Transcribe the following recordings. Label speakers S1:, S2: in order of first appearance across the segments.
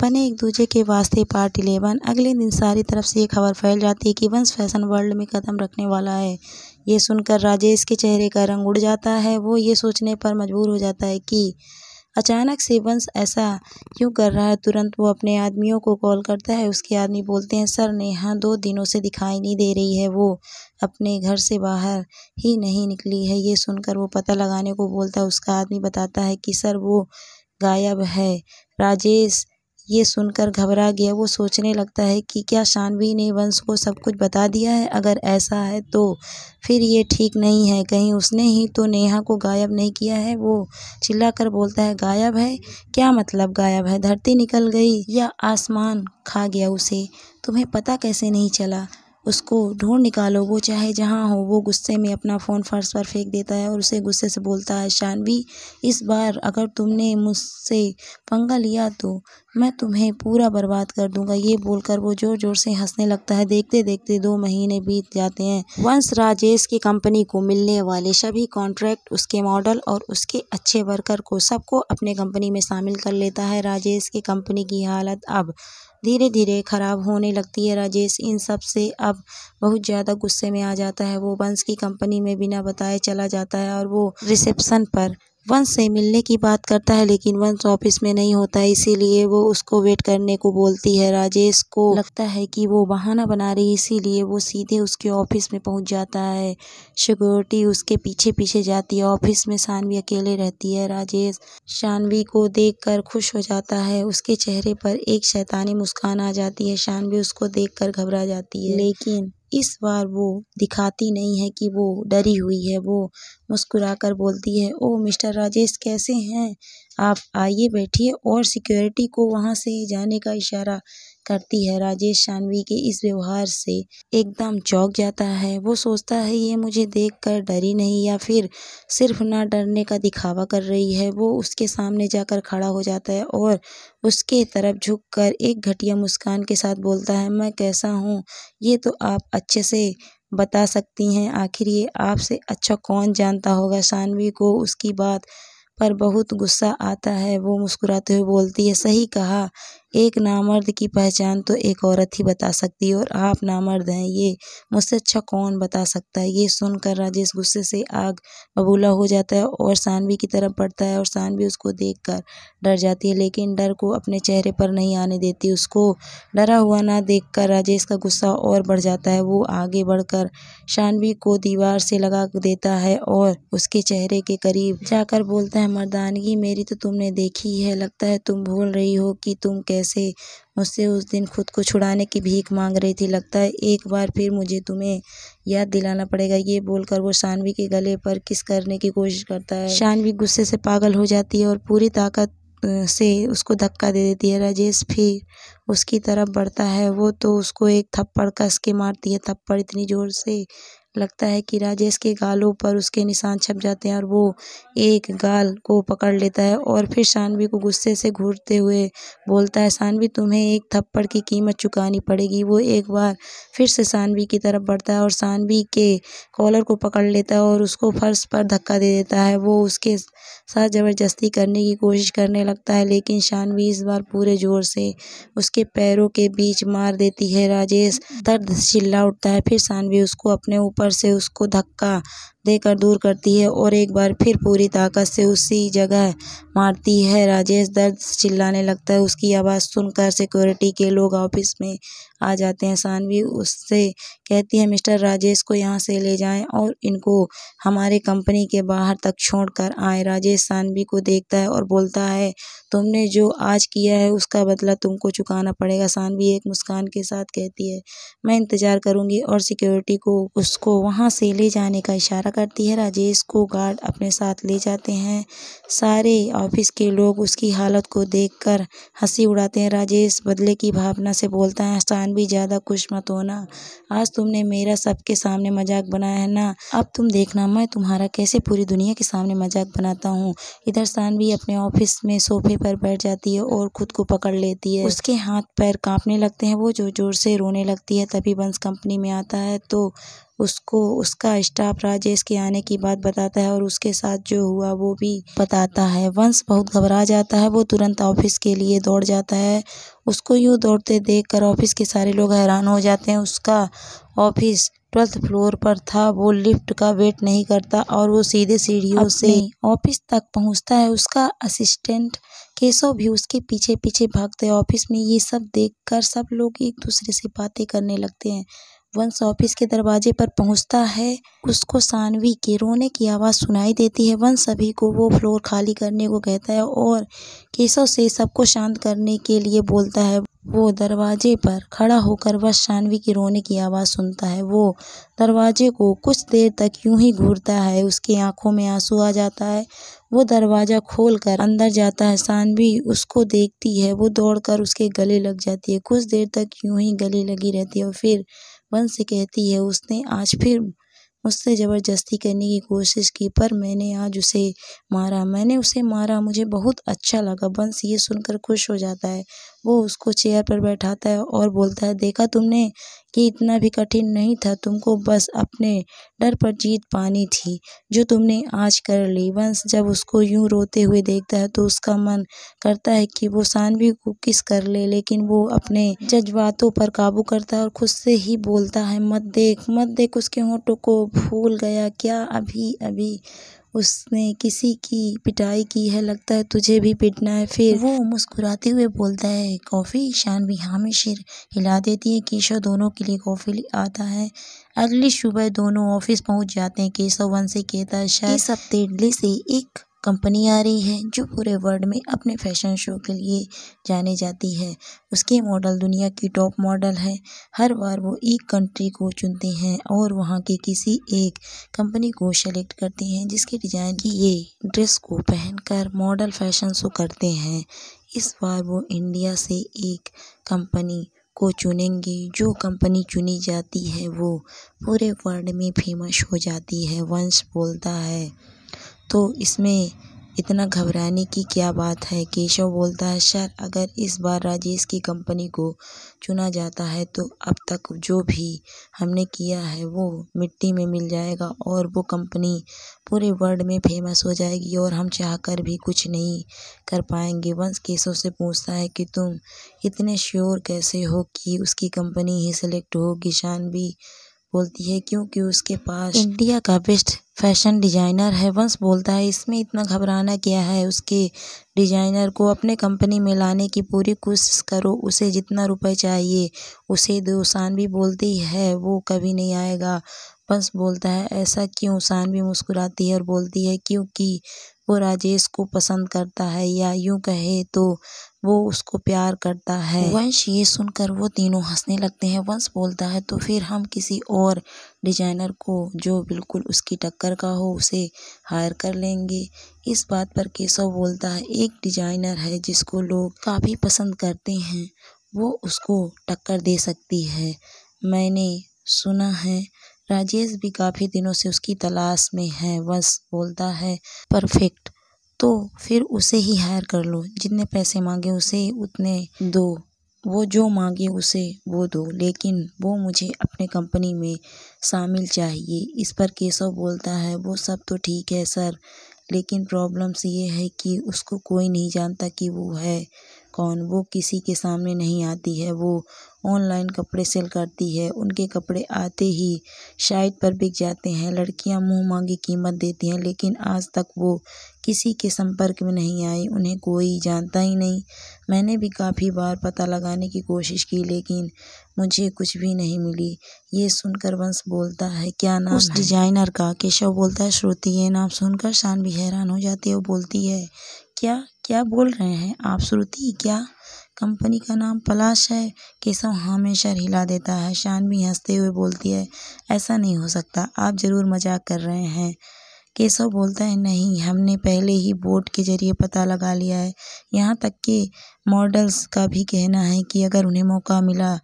S1: बने एक दूजे के वास्ते पार्ट इलेवन अगले दिन सारी तरफ से ये खबर फैल जाती है कि वंश फैशन वर्ल्ड में कदम रखने वाला है ये सुनकर राजेश के चेहरे का रंग उड़ जाता है वो ये सोचने पर मजबूर हो जाता है कि अचानक से वंश ऐसा क्यों कर रहा है तुरंत वो अपने आदमियों को कॉल करता है उसके आदमी बोलते हैं सर नेहा दो दिनों से दिखाई नहीं दे रही है वो अपने घर से बाहर ही नहीं निकली है ये सुनकर वो पता लगाने को बोलता है उसका आदमी बताता है कि सर वो गायब है राजेश ये सुनकर घबरा गया वो सोचने लगता है कि क्या शानवी ने वंश को सब कुछ बता दिया है अगर ऐसा है तो फिर ये ठीक नहीं है कहीं उसने ही तो नेहा को गायब नहीं किया है वो चिल्लाकर बोलता है गायब है क्या मतलब गायब है धरती निकल गई या आसमान खा गया उसे तुम्हें पता कैसे नहीं चला उसको ढूंढ निकालो वो चाहे जहाँ हो वो गुस्से में अपना फ़ोन फर्श पर फेंक देता है और उसे गुस्से से बोलता है शानवी इस बार अगर तुमने मुझसे पंगा लिया तो मैं तुम्हें पूरा बर्बाद कर दूंगा ये बोलकर वो ज़ोर ज़ोर से हंसने लगता है देखते देखते दो महीने बीत जाते हैं वंश राजेश की कंपनी को मिलने वाले सभी कॉन्ट्रैक्ट उसके मॉडल और उसके अच्छे वर्कर को सबको अपने कंपनी में शामिल कर लेता है राजेश की कंपनी की हालत अब धीरे धीरे खराब होने लगती है राजेश इन सब से अब बहुत ज़्यादा गुस्से में आ जाता है वो बंस की कंपनी में बिना बताए चला जाता है और वो रिसेप्शन पर वंश से मिलने की बात करता है लेकिन वंश ऑफिस में नहीं होता है इसीलिए वो उसको वेट करने को बोलती है राजेश को लगता है कि वो बहाना बना रही है इसीलिए वो सीधे उसके ऑफिस में पहुंच जाता है सिक्योरिटी उसके पीछे पीछे जाती है ऑफिस में शानवी अकेले रहती है राजेश शानवी को कर खुश हो जाता है उसके चेहरे पर एक शैतानी मुस्कान आ जाती है शानवी उसको कर घबरा जाती है लेकिन इस बार वो दिखाती नहीं है कि वो डरी हुई है वो मुस्कुराकर बोलती है ओ मिस्टर राजेश कैसे हैं आप आइए बैठिए और सिक्योरिटी को वहाँ से जाने का इशारा करती है राजेश शानवी के इस व्यवहार से एकदम चौंक जाता है वो सोचता है ये मुझे देखकर डरी नहीं या फिर सिर्फ ना डरने का दिखावा कर रही है वो उसके सामने जाकर खड़ा हो जाता है और उसके तरफ झुककर एक घटिया मुस्कान के साथ बोलता है मैं कैसा हूँ ये तो आप अच्छे से बता सकती हैं आखिर ये आपसे अच्छा कौन जानता होगा शानवी को उसकी बात पर बहुत गुस्सा आता है वो मुस्कुराते हुए बोलती है सही कहा एक नामर्द की पहचान तो एक औरत ही बता सकती है और आप नामर्द हैं ये मुझसे अच्छा कौन बता सकता है ये सुनकर राजेश गुस्से से आग बबूला हो जाता है और सानवी की तरफ बढ़ता है और सानवी उसको देखकर डर जाती है लेकिन डर को अपने चेहरे पर नहीं आने देती उसको डरा हुआ ना देख राजेश का गुस्सा और बढ़ जाता है वो आगे बढ़कर शानवी को दीवार से लगा देता है और उसके चेहरे के करीब जाकर बोलता है मर्दानगी मेरी तो तुमने देखी है लगता है तुम भूल रही हो कि तुम कैसे जैसे मुझसे उस दिन खुद को छुड़ाने की भीख मांग रही थी लगता है एक बार फिर मुझे तुम्हें याद दिलाना पड़ेगा ये बोलकर वो शानवी के गले पर किस करने की कोशिश करता है शान्वी गुस्से से पागल हो जाती है और पूरी ताकत से उसको धक्का दे देती है राजेश फिर उसकी तरफ बढ़ता है वो तो उसको एक थप्पड़ कस के मारती है थप्पड़ इतनी ज़ोर से लगता है कि राजेश के गालों पर उसके निशान छप जाते हैं और वो एक गाल को पकड़ लेता है और फिर शानवी को गुस्से से घूरते हुए बोलता है शानवी तुम्हें एक थप्पड़ की कीमत चुकानी पड़ेगी वो एक बार फिर से शानवी की तरफ बढ़ता है और शानवी के कॉलर को पकड़ लेता है और उसको फर्श पर धक्का दे देता है वो उसके साथ ज़बरदस्ती करने की कोशिश करने लगता है लेकिन शानवी इस बार पूरे ज़ोर से उसके पैरों के बीच मार देती है राजेश दर्द चिल्ला उठता है फिर शानवी उसको अपने ऊपर ऊपर से उसको धक्का देकर दूर करती है और एक बार फिर पूरी ताकत से उसी जगह मारती है राजेश दर्द चिल्लाने लगता है उसकी आवाज़ सुनकर सिक्योरिटी के लोग ऑफिस में आ जाते हैं सानवी उससे कहती है मिस्टर राजेश को यहाँ से ले जाएं और इनको हमारे कंपनी के बाहर तक छोड़ कर आए राजेश सानवी को देखता है और बोलता है तुमने जो आज किया है उसका बदला तुमको चुकाना पड़ेगा सानवी एक मुस्कान के साथ कहती है मैं इंतज़ार करूँगी और सिक्योरिटी को उसको वहाँ से ले जाने का इशारा करती है राजेश को गार्ड अपने साथ ले जाते हैं सारे ऑफिस के लोग उसकी हालत को देखकर हंसी उड़ाते हैं राजेश बदले की भावना से बोलता है अहसान भी ज़्यादा खुश मत होना आज तुमने मेरा सबके सामने मजाक बनाया है ना अब तुम देखना मैं तुम्हारा कैसे पूरी दुनिया के सामने मजाक बनाता हूँ इधर सानवी अपने ऑफिस में सोफे पर बैठ जाती है और खुद को पकड़ लेती है उसके हाथ पैर काँपने लगते हैं वो जोर जोर से रोने लगती है तभी बंस कंपनी में आता है तो उसको उसका स्टाफ राजेश के आने की बात बताता है और उसके साथ जो हुआ वो भी बताता है वंश बहुत घबरा जाता है वो तुरंत ऑफिस के लिए दौड़ जाता है उसको यूँ दौड़ते देख ऑफिस के सारे लोग हैरान हो जाते हैं उसका ऑफिस ट्वेल्थ फ्लोर पर था वो लिफ्ट का वेट नहीं करता और वो सीधे सीढ़ियों से ऑफिस तक पहुंचता है उसका असिस्टेंट केशव भी उसके पीछे पीछे भागते हैं ऑफिस में ये सब देखकर सब लोग एक दूसरे से बातें करने लगते हैं वंश ऑफिस के दरवाजे पर पहुँचता है उसको सानवी के रोने की आवाज़ सुनाई देती है वंश सभी को वो फ्लोर खाली करने को कहता है और केशव से सबको शांत करने के लिए बोलता है वो दरवाजे पर खड़ा होकर वह सानवी के रोने की आवाज़ सुनता है वो दरवाजे को कुछ देर तक यूं ही घूरता है उसकी आंखों में आंसू आ जाता है वो दरवाज़ा खोलकर अंदर जाता है सानवी उसको देखती है वो दौड़कर उसके गले लग जाती है कुछ देर तक यूं ही गले लगी रहती है और फिर मन से कहती है उसने आज फिर मुझसे ज़बरदस्ती करने की कोशिश की पर मैंने आज उसे मारा मैंने उसे मारा मुझे बहुत अच्छा लगा बंस ये सुनकर खुश हो जाता है वो उसको चेयर पर बैठाता है और बोलता है देखा तुमने कि इतना भी कठिन नहीं था तुमको बस अपने डर पर जीत पानी थी जो तुमने आज कर ली वंश जब उसको यूँ रोते हुए देखता है तो उसका मन करता है कि वो सानवी को किस कर ले लेकिन वो अपने जज्बातों पर काबू करता है और खुद से ही बोलता है मत देख मत देख उसके होंठों को भूल गया क्या अभी अभी उसने किसी की पिटाई की है लगता है तुझे भी पिटना है फिर वो मुस्कुराते हुए बोलता है कॉफ़ी शान भी में सिर हिला देती है केशव दोनों के लिए कॉफ़ी आता है अगली सुबह दोनों ऑफिस पहुंच जाते हैं केशव वन से कहता है शायद इस हफ्ते इडली से एक कंपनी आ रही है जो पूरे वर्ल्ड में अपने फैशन शो के लिए जाने जाती है उसके मॉडल दुनिया की टॉप मॉडल है हर बार वो एक कंट्री को चुनते हैं और वहाँ के किसी एक कंपनी को सेलेक्ट करते हैं जिसके डिज़ाइन की ये ड्रेस को पहनकर मॉडल फैशन शो करते हैं इस बार वो इंडिया से एक कंपनी को चुनेंगे जो कंपनी चुनी जाती है वो पूरे वर्ल्ड में फेमस हो जाती है वंश बोलता है तो इसमें इतना घबराने की क्या बात है केशव बोलता है सर अगर इस बार राजेश की कंपनी को चुना जाता है तो अब तक जो भी हमने किया है वो मिट्टी में मिल जाएगा और वो कंपनी पूरे वर्ल्ड में फेमस हो जाएगी और हम चाहकर भी कुछ नहीं कर पाएंगे वंश केशव से पूछता है कि तुम इतने श्योर कैसे हो कि उसकी कंपनी ही सेलेक्ट होगी भी बोलती है क्योंकि उसके पास हम्म। इंडिया का बेस्ट फैशन डिजाइनर है वंश बोलता है इसमें इतना घबराना क्या है उसके डिजाइनर को अपने कंपनी में लाने की पूरी कोशिश करो उसे जितना रुपए चाहिए उसे दो भी बोलती है वो कभी नहीं आएगा वंश बोलता है ऐसा क्यों शान भी मुस्कुराती है और बोलती है क्योंकि वो राजेश को पसंद करता है या यूं कहे तो वो उसको प्यार करता है वंश ये सुनकर वो तीनों हंसने लगते हैं वंश बोलता है तो फिर हम किसी और डिजाइनर को जो बिल्कुल उसकी टक्कर का हो उसे हायर कर लेंगे इस बात पर केशव बोलता है एक डिजाइनर है जिसको लोग काफ़ी पसंद करते हैं वो उसको टक्कर दे सकती है मैंने सुना है राजेश भी काफ़ी दिनों से उसकी तलाश में है वंश बोलता है परफेक्ट तो फिर उसे ही हायर कर लो जितने पैसे मांगे उसे उतने दो वो जो मांगे उसे वो दो लेकिन वो मुझे अपने कंपनी में शामिल चाहिए इस पर केशव बोलता है वो सब तो ठीक है सर लेकिन प्रॉब्लम्स ये है कि उसको कोई नहीं जानता कि वो है कौन वो किसी के सामने नहीं आती है वो ऑनलाइन कपड़े सेल करती है उनके कपड़े आते ही शायद पर बिक जाते हैं लड़कियां मुंह मांगी कीमत देती हैं लेकिन आज तक वो किसी के संपर्क में नहीं आई उन्हें कोई जानता ही नहीं मैंने भी काफ़ी बार पता लगाने की कोशिश की लेकिन मुझे कुछ भी नहीं मिली ये सुनकर वंश बोलता है क्या नाम उस डिजाइनर का केशव बोलता है श्रुति ये नाम सुनकर शान भी हैरान हो जाती है वो बोलती है क्या क्या बोल रहे हैं आप श्रुति क्या कंपनी का नाम पलाश है केशव हमेशा हिला देता है शान भी हंसते हुए बोलती है ऐसा नहीं हो सकता आप ज़रूर मजाक कर रहे हैं केशव बोलता है नहीं हमने पहले ही बोर्ड के ज़रिए पता लगा लिया है यहाँ तक कि मॉडल्स का भी कहना है कि अगर उन्हें मौका मिला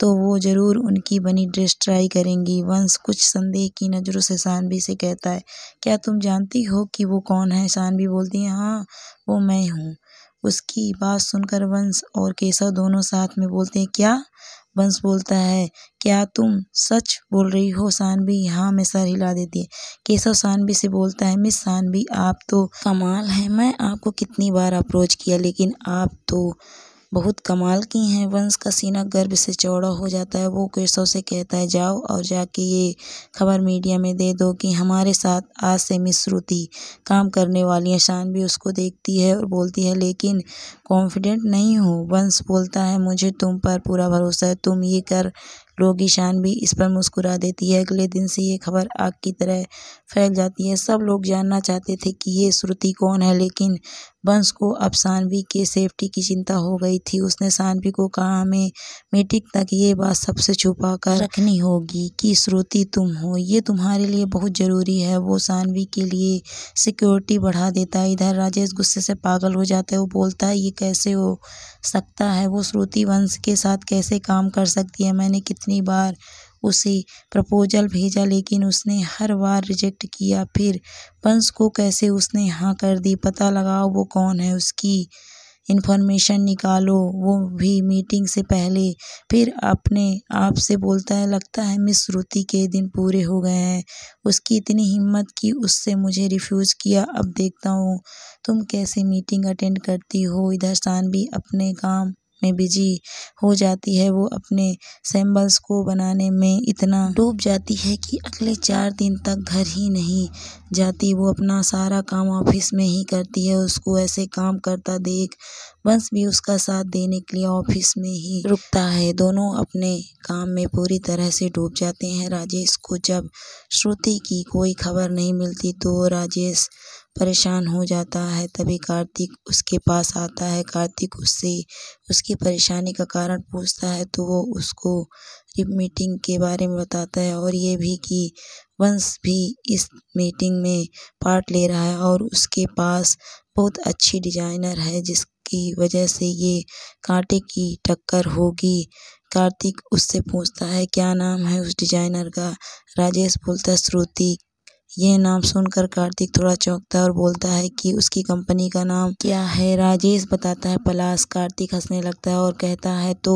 S1: तो वो ज़रूर उनकी बनी ड्रेस ट्राई करेंगी वंश कुछ संदेह की नज़रों से शानवी से कहता है क्या तुम जानती हो कि वो कौन है शानवी बोलती है हाँ वो मैं हूँ उसकी बात सुनकर वंश और केशव दोनों साथ में बोलते हैं क्या वंश बोलता है क्या तुम सच बोल रही हो सानवी हाँ मैं सर हिला देती है केशव सानवी से बोलता है मिस सानवी आप तो कमाल है मैं आपको कितनी बार अप्रोच किया लेकिन आप तो बहुत कमाल की हैं वंश का सीना गर्व से चौड़ा हो जाता है वो केशव से कहता है जाओ और जाके ये खबर मीडिया में दे दो कि हमारे साथ आज से मिस श्रुति काम करने वाली शान भी उसको देखती है और बोलती है लेकिन कॉन्फिडेंट नहीं हो वंश बोलता है मुझे तुम पर पूरा भरोसा है तुम ये कर लोगी शान भी इस पर मुस्कुरा देती है अगले दिन से ये खबर आग की तरह फैल जाती है सब लोग जानना चाहते थे कि ये श्रुति कौन है लेकिन वंश को अब सानवी के सेफ्टी की चिंता हो गई थी उसने सानवी को कहा हमें मीटिंग तक ये बात सबसे छुपा कर रखनी होगी कि श्रुति तुम हो ये तुम्हारे लिए बहुत ज़रूरी है वो सानवी के लिए सिक्योरिटी बढ़ा देता है इधर राजेश गुस्से से पागल हो जाता है वो बोलता है ये कैसे हो सकता है वो श्रुति वंश के साथ कैसे काम कर सकती है मैंने कितनी बार उसे प्रपोजल भेजा लेकिन उसने हर बार रिजेक्ट किया फिर पंस को कैसे उसने हाँ कर दी पता लगाओ वो कौन है उसकी इन्फॉर्मेशन निकालो वो भी मीटिंग से पहले फिर अपने आप से बोलता है लगता है मिस श्रुति के दिन पूरे हो गए हैं उसकी इतनी हिम्मत कि उससे मुझे रिफ्यूज़ किया अब देखता हूँ तुम कैसे मीटिंग अटेंड करती हो इधर शान भी अपने काम में बिजी हो जाती है वो अपने सैम्बल्स को बनाने में इतना डूब जाती है कि अगले चार दिन तक घर ही नहीं जाती वो अपना सारा काम ऑफिस में ही करती है उसको ऐसे काम करता देख वंश भी उसका साथ देने के लिए ऑफिस में ही रुकता है दोनों अपने काम में पूरी तरह से डूब जाते हैं राजेश को जब श्रुति की कोई खबर नहीं मिलती तो राजेश परेशान हो जाता है तभी कार्तिक उसके पास आता है कार्तिक उससे उसकी परेशानी का कारण पूछता है तो वो उसको रिप मीटिंग के बारे में बताता है और ये भी कि वंश भी इस मीटिंग में पार्ट ले रहा है और उसके पास बहुत अच्छी डिजाइनर है जिसकी वजह से ये कांटे की टक्कर होगी कार्तिक उससे पूछता है क्या नाम है उस डिजाइनर का राजेश बोलता है श्रुति यह नाम सुनकर कार्तिक थोड़ा चौंकता है और बोलता है कि उसकी कंपनी का नाम क्या है राजेश बताता है पलाश कार्तिक हंसने लगता है और कहता है तो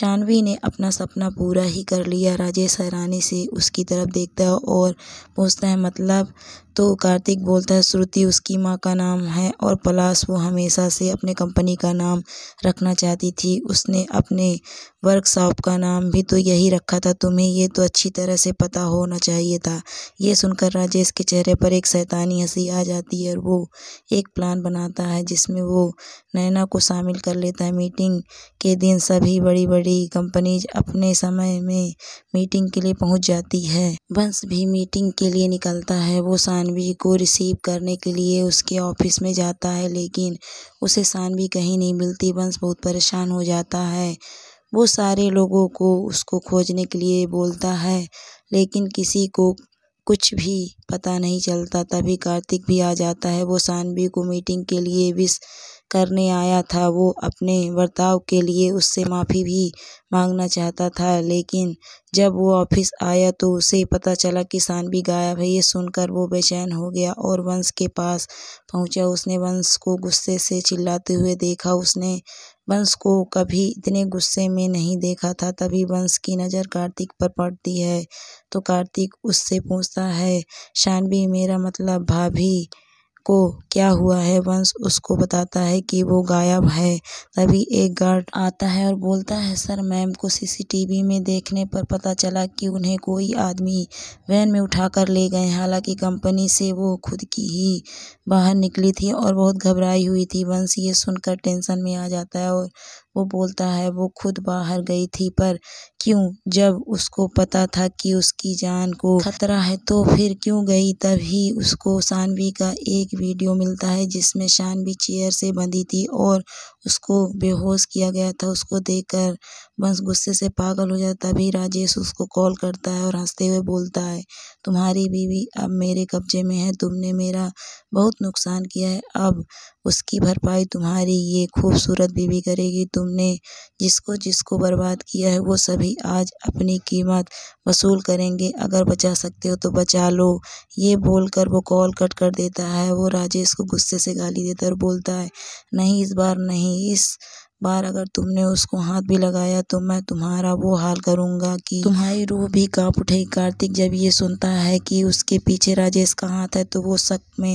S1: शानवी ने अपना सपना पूरा ही कर लिया राजेश हैरानी से उसकी तरफ देखता है और पूछता है मतलब तो कार्तिक बोलता है श्रुति उसकी माँ का नाम है और पलाश वो हमेशा से अपने कंपनी का नाम रखना चाहती थी उसने अपने वर्कशॉप का नाम भी तो यही रखा था तुम्हें ये तो अच्छी तरह से पता होना चाहिए था ये सुनकर राजेश के चेहरे पर एक शैतानी हंसी आ जाती है और वो एक प्लान बनाता है जिसमें वो नैना को शामिल कर लेता है मीटिंग के दिन सभी बड़ी बड़ी कंपनीज अपने समय में मीटिंग के लिए पहुँच जाती है वंश भी मीटिंग के लिए निकलता है वो सानवी को रिसीव करने के लिए उसके ऑफिस में जाता है लेकिन उसे सानवी कहीं नहीं मिलती वंश बहुत परेशान हो जाता है वो सारे लोगों को उसको खोजने के लिए बोलता है लेकिन किसी को कुछ भी पता नहीं चलता तभी कार्तिक भी आ जाता है वो सानवी को मीटिंग के लिए विश करने आया था वो अपने बर्ताव के लिए उससे माफ़ी भी मांगना चाहता था लेकिन जब वो ऑफिस आया तो उसे पता चला कि सानवी गायब है ये सुनकर वो बेचैन हो गया और वंश के पास पहुंचा उसने वंश को गुस्से से चिल्लाते हुए देखा उसने वंश को कभी इतने गुस्से में नहीं देखा था तभी वंश की नज़र कार्तिक पर पड़ती है तो कार्तिक उससे पूछता है शानवी मेरा मतलब भाभी को क्या हुआ है वंश उसको बताता है कि वो गायब है तभी एक गार्ड आता है और बोलता है सर मैम को सी सी टी वी में देखने पर पता चला कि उन्हें कोई आदमी वैन में उठाकर ले गए हालांकि कंपनी से वो खुद की ही बाहर निकली थी और बहुत घबराई हुई थी वंश ये सुनकर टेंशन में आ जाता है और वो बोलता है वो खुद बाहर गई थी पर क्यों जब उसको पता था कि उसकी जान को खतरा है तो फिर क्यों गई तभी उसको शानवी का एक वीडियो मिलता है जिसमें शानवी चेयर से बंधी थी और उसको बेहोश किया गया था उसको देखकर बस गुस्से से पागल हो जाता है तभी राजेश उसको कॉल करता है और हंसते हुए बोलता है तुम्हारी बीवी अब मेरे कब्जे में है तुमने मेरा बहुत नुकसान किया है अब उसकी भरपाई तुम्हारी ये खूबसूरत बीवी करेगी तुमने जिसको जिसको बर्बाद किया है वो सभी आज अपनी कीमत वसूल करेंगे अगर बचा सकते हो तो बचा लो ये बोलकर वो कॉल कट कर देता है वो राजेश को गुस्से से गाली देता है और बोलता है नहीं इस बार नहीं नहीं इस बार अगर तुमने उसको हाथ भी लगाया तो मैं तुम्हारा वो हाल करूंगा कि तुम्हारी रूह भी कांप उठेगी कार्तिक जब ये सुनता है कि उसके पीछे राजेश का हाथ है तो वो शक में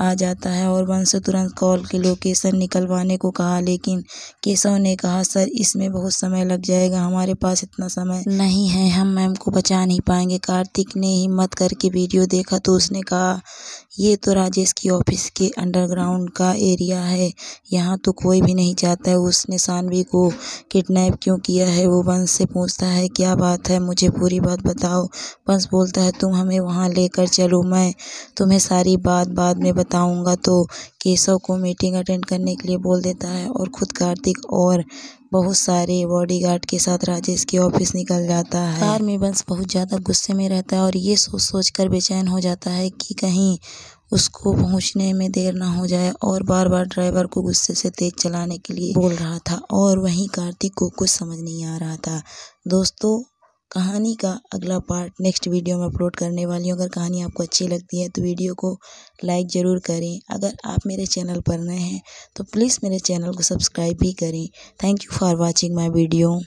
S1: आ जाता है और वंश तुरंत कॉल के लोकेसन निकलवाने को कहा लेकिन केशव ने कहा सर इसमें बहुत समय लग जाएगा हमारे पास इतना समय नहीं है हम मैम को बचा नहीं पाएंगे कार्तिक ने हिम्मत करके वीडियो देखा तो उसने कहा ये तो राजेश की ऑफिस के अंडरग्राउंड का एरिया है यहाँ तो कोई भी नहीं जाता है उसने सानवी को किडनैप क्यों किया है वो वंश से पूछता है क्या बात है मुझे पूरी बात बताओ वंश बोलता है तुम हमें वहाँ लेकर चलो मैं तुम्हें सारी बात बाद में बता बताऊंगा तो केशव को मीटिंग अटेंड करने के लिए बोल देता है और ख़ुद कार्तिक और बहुत सारे बॉडीगार्ड के साथ राजेश के ऑफिस निकल जाता है कार में बंस बहुत ज़्यादा गुस्से में रहता है और ये सोच सोच कर बेचैन हो जाता है कि कहीं उसको पहुंचने में देर ना हो जाए और बार बार ड्राइवर को गुस्से से तेज़ चलाने के लिए बोल रहा था और वहीं कार्तिक को कुछ समझ नहीं आ रहा था दोस्तों कहानी का अगला पार्ट नेक्स्ट वीडियो में अपलोड करने वाली हूँ अगर कहानी आपको अच्छी लगती है तो वीडियो को लाइक ज़रूर करें अगर आप मेरे चैनल पर नए हैं तो प्लीज़ मेरे चैनल को सब्सक्राइब भी करें thank you for watching my video